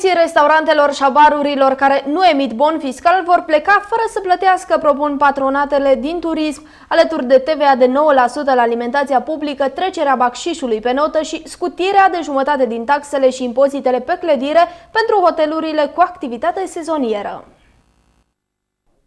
Clienții restaurantelor și barurilor care nu emit bon fiscal vor pleca fără să plătească, propun patronatele din turism, alături de TVA de 9% la alimentația publică, trecerea baxișului pe notă și scutirea de jumătate din taxele și impozitele pe clădire pentru hotelurile cu activitate sezonieră.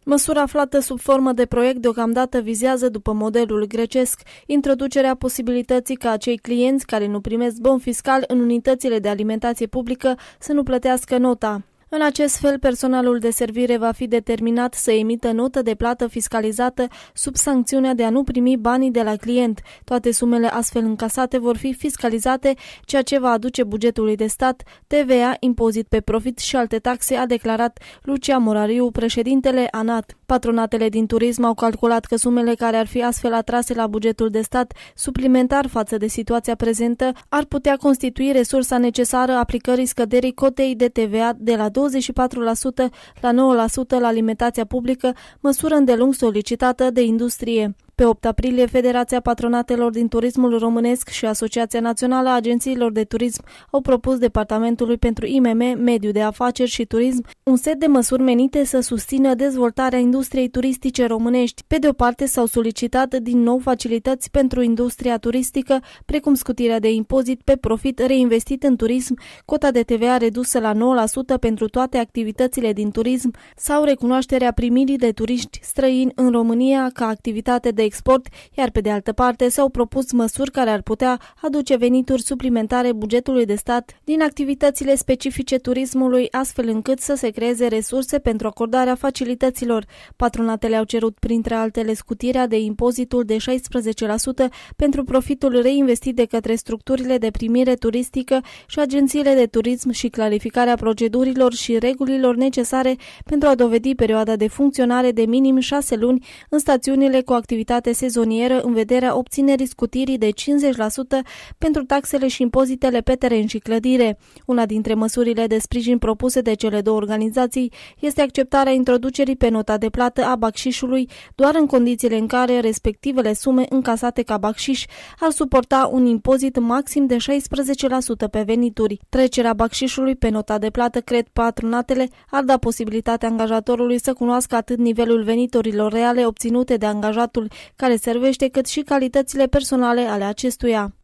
Măsura aflată sub formă de proiect deocamdată vizează, după modelul grecesc, introducerea posibilității ca acei clienți care nu primesc bon fiscal în unitățile de alimentație publică să nu plătească nota. În acest fel, personalul de servire va fi determinat să emită notă de plată fiscalizată sub sancțiunea de a nu primi banii de la client. Toate sumele astfel încasate vor fi fiscalizate, ceea ce va aduce bugetului de stat, TVA, impozit pe profit și alte taxe, a declarat Lucia Morariu, președintele ANAT. Patronatele din turism au calculat că sumele care ar fi astfel atrase la bugetul de stat, suplimentar față de situația prezentă, ar putea constitui resursa necesară aplicării scăderii cotei de TVA de la 20%. 24% la 9% la alimentația publică, măsură îndelung solicitată de industrie. Pe 8 aprilie, Federația Patronatelor din Turismul Românesc și Asociația Națională a Agențiilor de Turism au propus Departamentului pentru IMM, Mediu de Afaceri și Turism un set de măsuri menite să susțină dezvoltarea industriei turistice românești. Pe de o parte, s-au solicitat din nou facilități pentru industria turistică, precum scutirea de impozit pe profit reinvestit în turism, cota de TVA redusă la 9% pentru toate activitățile din turism sau recunoașterea primirii de turiști străini în România ca activitate de export, iar pe de altă parte s-au propus măsuri care ar putea aduce venituri suplimentare bugetului de stat din activitățile specifice turismului, astfel încât să se creeze resurse pentru acordarea facilităților. Patronatele au cerut printre altele scutirea de impozitul de 16% pentru profitul reinvestit de către structurile de primire turistică și agențiile de turism și clarificarea procedurilor și regulilor necesare pentru a dovedi perioada de funcționare de minim 6 luni în stațiunile cu activitate activitate sezonieră în vederea obținerii scutirii de 50% pentru taxele și impozitele pe teren și clădire. Una dintre măsurile de sprijin propuse de cele două organizații este acceptarea introducerii pe nota de plată a baxișului doar în condițiile în care respectivele sume încasate ca baxiș ar suporta un impozit maxim de 16% pe venituri. Trecerea baxișului pe nota de plată cred patronatele ar da posibilitatea angajatorului să cunoască atât nivelul veniturilor reale obținute de angajatul, care servește, cât și calitățile personale ale acestuia.